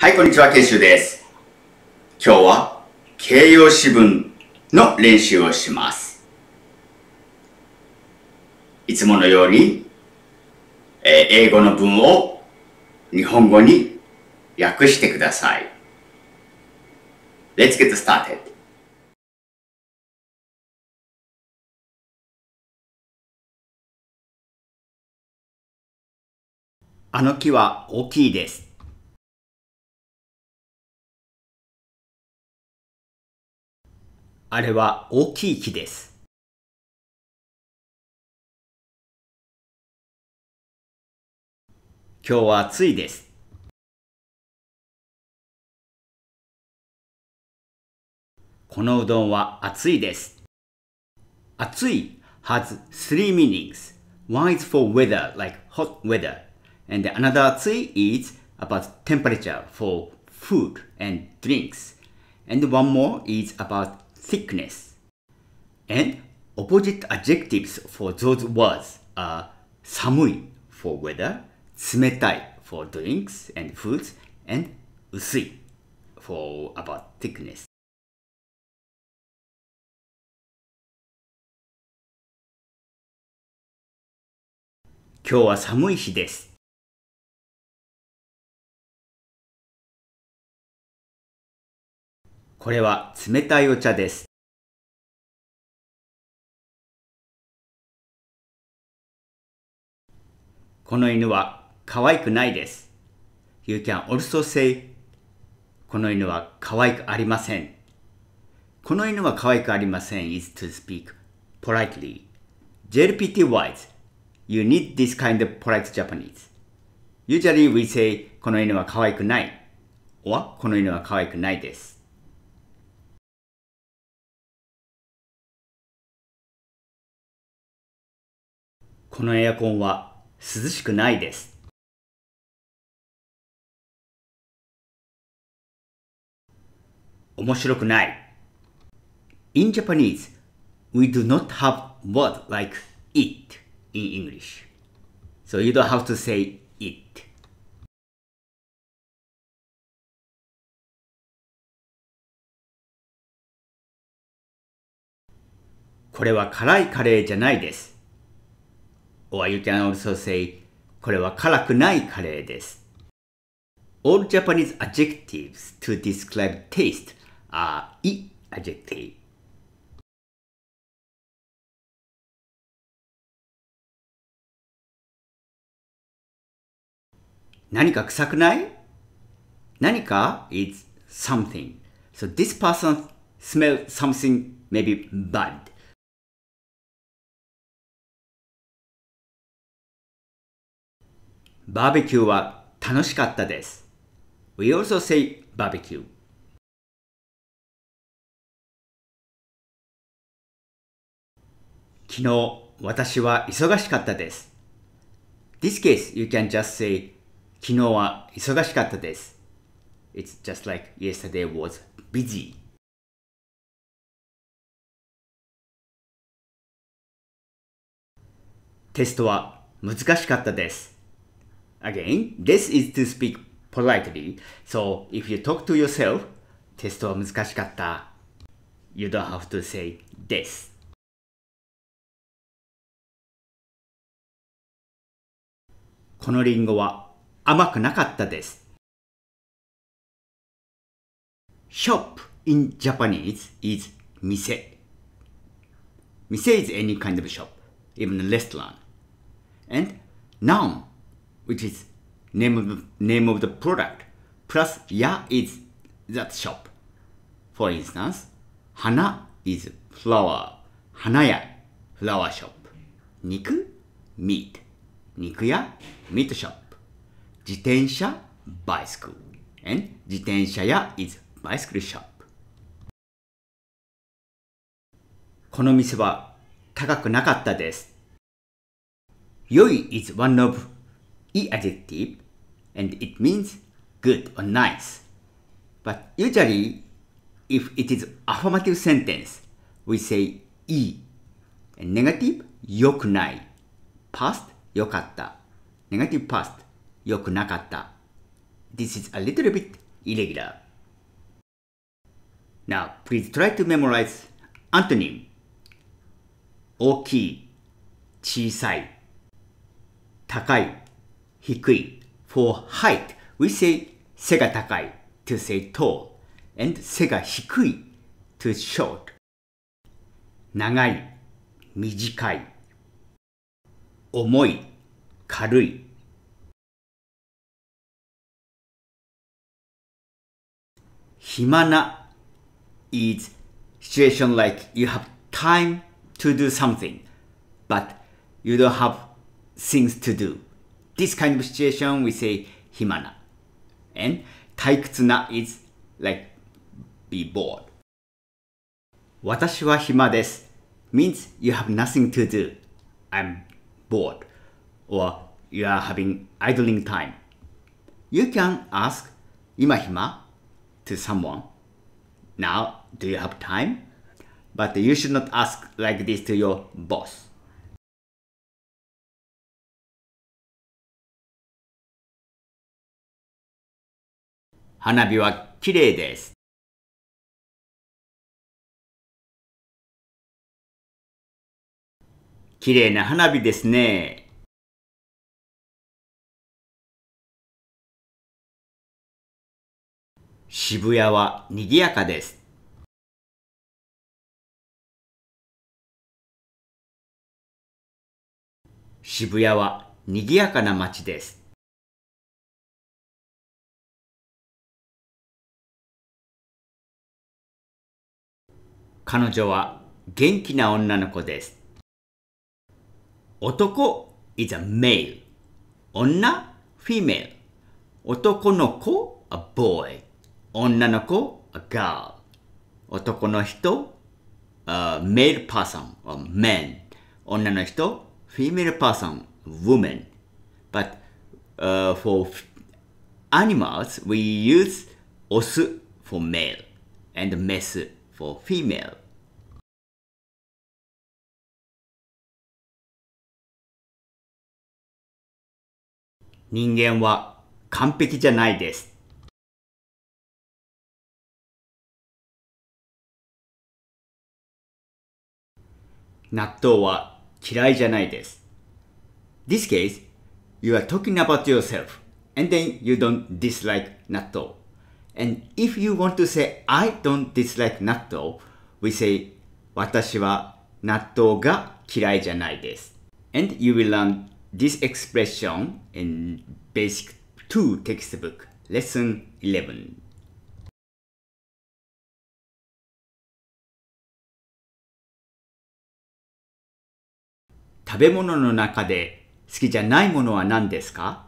はい、こんにちは、ケンシュウです。今日は形容詞文の練習をします。いつものように、えー、英語の文を日本語に訳してください。Let's get started. あの木は大きいです。あれは大きい木です。今日は暑いです。このうどんは暑いです。暑い has three meanings. One is for weather, like hot weather. And another 暑い is about temperature for food and drinks. And one more is about thickness. And opposite adjectives for those words are 寒い for weather, 冷たい for drinks and foods, and 薄い for about thickness. 今日は寒い日です。これは冷たいお茶です。この犬は可愛くないです。You can also say この犬は可愛くありません。この犬は可愛くありません is to speak politely. JLPT wise, you need this kind of polite Japanese. Usually we say この犬は可愛くない or この犬は可愛くないです。このエアコンは涼しくないです。面白くない。In Japanese, we do not have word like it in English. So you don't have to say it. これは辛いカレーじゃないです。or you can also say これは辛くないカレーです。All Japanese adjectives to describe taste are i adjective. 何か臭くない何か is something. So this person smells something maybe bad. バーベキューは楽しかったです。We also say barbecue. 昨日、私は忙しかったです。This case, you can just say 昨日は忙しかったです。It's just like yesterday was busy. テストは難しかったです。Again, this is to speak politely. So if you talk to yourself, You do don't have to say this. Shop in Japanese is 店。店 is any kind of shop, even a restaurant. And noun which is name of the, name of the product, plus ya is that shop. For instance, hana is flower, hanaya, flower shop. 肉 meat, 肉屋 meat shop. 自転車 bicycle, and 自転車屋 is bicycle shop. この店は高くなかったです。良い is one of e adjective and it means good or nice. But usually, if it is affirmative sentence, we say e. And negative, yokunai. Past, yokatta. Negative past, yokunakatta. This is a little bit irregular. Now, please try to memorize antonym. 大きい、小さい、高い。低い for height we say 背が高い to say tall and 背が低い to short 長い短い重い軽い暇な is situation like you have time to do something but you don't have things to do this kind of situation, we say himana. And taikutsuna is like be bored. 私は暇です means you have nothing to do. I'm bored. Or you are having idling time. You can ask 今暇 to someone. Now, do you have time? But you should not ask like this to your boss. 花火は綺麗です。綺麗な花火ですね。渋谷は賑やかです。渋谷は賑やかな街です。彼女は元気な女の子です。男 is a male. 女 female. 男の子 a boy. 女の子 a girl. 男の人 a male person or man. 女の人 female person, woman. But uh, for animals, we use os for male and mes for female. 人間は完璧じゃないです。納豆は嫌いじゃないです。This case, you are talking about yourself and then you don't dislike 納豆 And if you want to say I don't dislike 納豆 we say 私は納豆が嫌いじゃないです。And you will learn this expression in Basic 2 textbook, Lesson 11.「食べ物の中で好きじゃないものは何ですか?」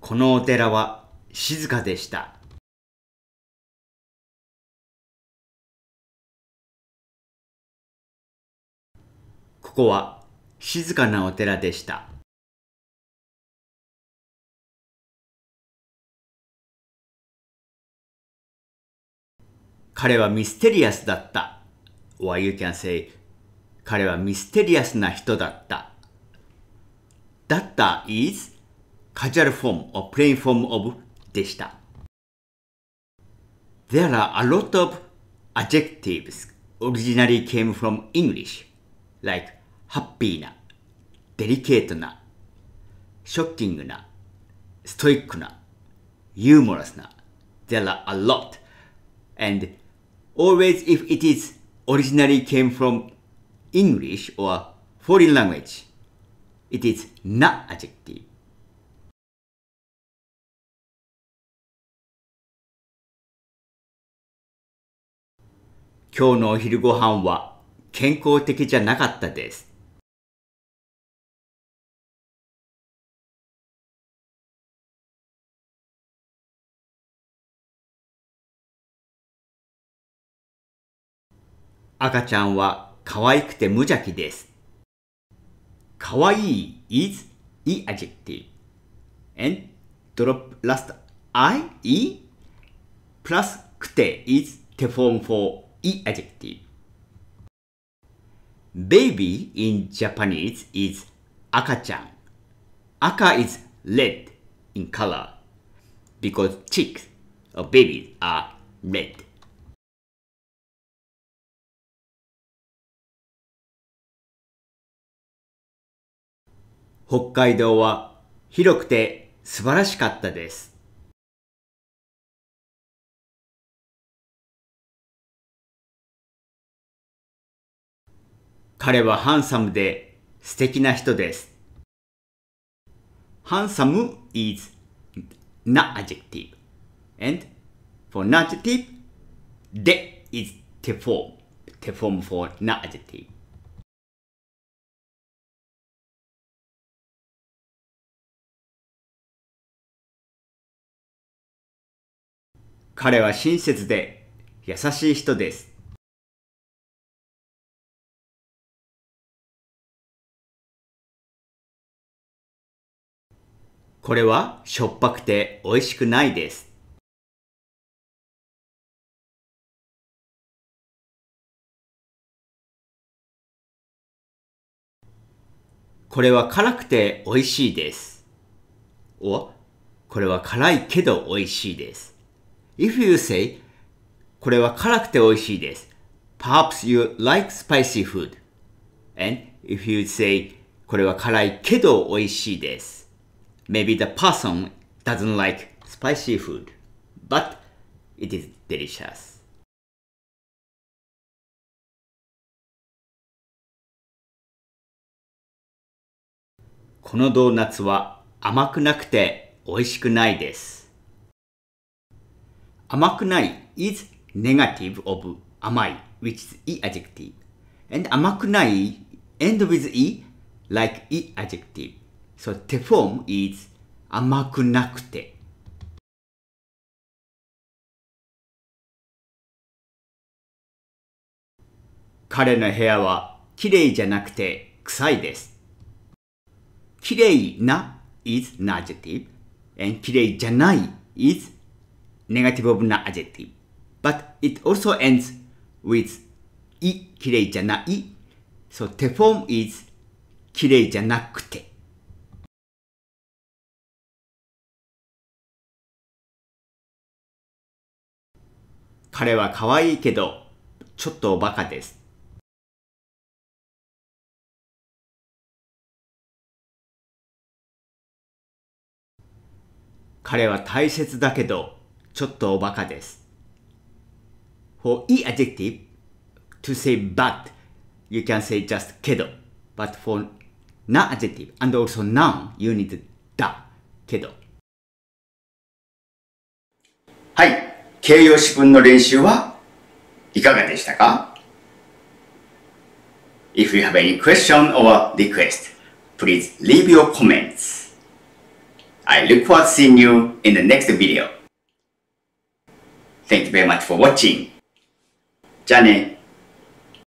このお寺は静かでした。ここは静かなお寺でした。彼はミステリアスだった。Or you can say, 彼はミステリアスな人だった。だった is casual form or plain form of でした。There are a lot of adjectives originally came from English, like ハッピーな、デリケートな、ショッキングな、ストイックな、ユーモラスな、there are a lot, and always if it is originally came from English or foreign language, it is not adjective.「今日のお昼ご飯は健康的じゃなかったです」赤ちゃんは可愛くて無邪気です。可愛い is e adjective and drop last i e plus くて is the form for e adjective. Baby in Japanese is 赤ちゃん。赤 is red in color because cheeks of babies are red. 北海道は広くて素晴らしかったです。彼はハンサムで素敵な人です。ハンサム is not adjective and for not adjective, d is the form, the form for not adjective. 彼は親切で優しい人です。これはしょっぱくて美味しくないです。これは辛くて美味しいです。お、これは辛いけど美味しいです。If you say これは辛くて美味しいです。Perhaps you like spicy food. And if you say これは辛いけど美味しいです。Maybe the person doesn't like spicy food, but it is delicious. このドーナツは甘くなくて美味しくないです。甘くない is negative of 甘い which is e adjective and 甘くない end with e like e adjective so the form is 甘くなくて彼の部屋はきれいじゃなくて臭いですきれいな is an adjective and きれいじゃない is negative of an adjective. But it also ends with いきれいじゃない。So the form is きれいじゃなくて。彼は可愛いけど、ちょっとバカです。彼は大切だけど、ちょっとバカです。For e adjective to say but, you can say just けど。But for adjective and also noun, you need だけど。はい。形容詞文の練習はいかがでしたか If you have any question or request, please leave your comments. I look forward to seeing you in the next video. Thank you very much for watching. Jane.